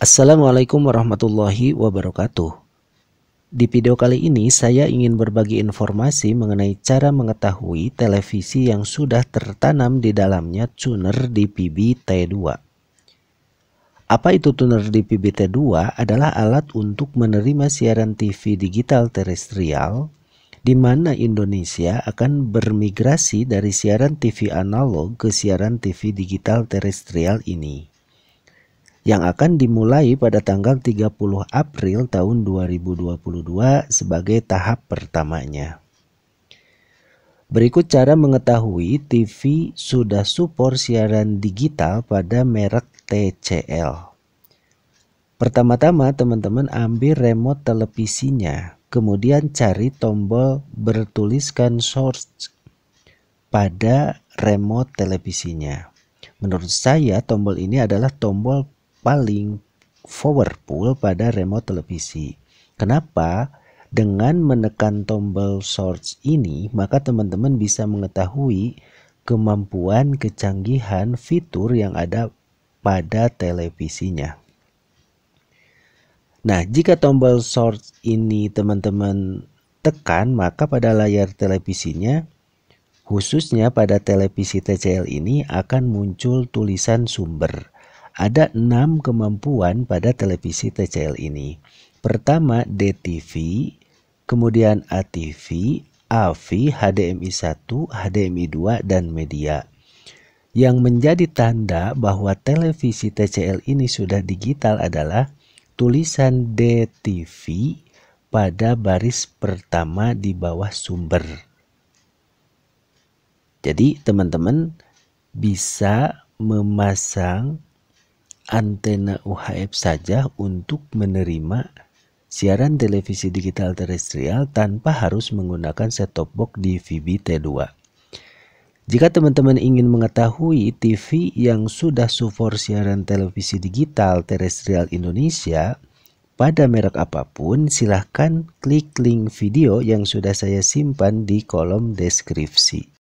Assalamualaikum warahmatullahi wabarakatuh. Di video kali ini saya ingin berbagi informasi mengenai cara mengetahui televisi yang sudah tertanam di dalamnya tuner DPB T2. Apa itu tuner DPB T2 adalah alat untuk menerima siaran TV digital terestrial di mana Indonesia akan bermigrasi dari siaran TV analog ke siaran TV digital terestrial ini yang akan dimulai pada tanggal 30 April tahun 2022 sebagai tahap pertamanya. Berikut cara mengetahui TV sudah support siaran digital pada merek TCL. Pertama-tama teman-teman ambil remote televisinya, kemudian cari tombol bertuliskan source pada remote televisinya. Menurut saya tombol ini adalah tombol paling powerful pada remote televisi. Kenapa? Dengan menekan tombol source ini, maka teman-teman bisa mengetahui kemampuan kecanggihan fitur yang ada pada televisinya. Nah, jika tombol source ini teman-teman tekan, maka pada layar televisinya khususnya pada televisi TCL ini akan muncul tulisan sumber. Ada enam kemampuan pada televisi TCL ini. Pertama, DTV, kemudian ATV, AV, HDMI 1, HDMI 2, dan media. Yang menjadi tanda bahwa televisi TCL ini sudah digital adalah tulisan DTV pada baris pertama di bawah sumber. Jadi teman-teman bisa memasang antena UHF saja untuk menerima siaran televisi digital terestrial tanpa harus menggunakan set-top box di VBT2. Jika teman-teman ingin mengetahui TV yang sudah support siaran televisi digital terestrial Indonesia pada merek apapun, silahkan klik link video yang sudah saya simpan di kolom deskripsi.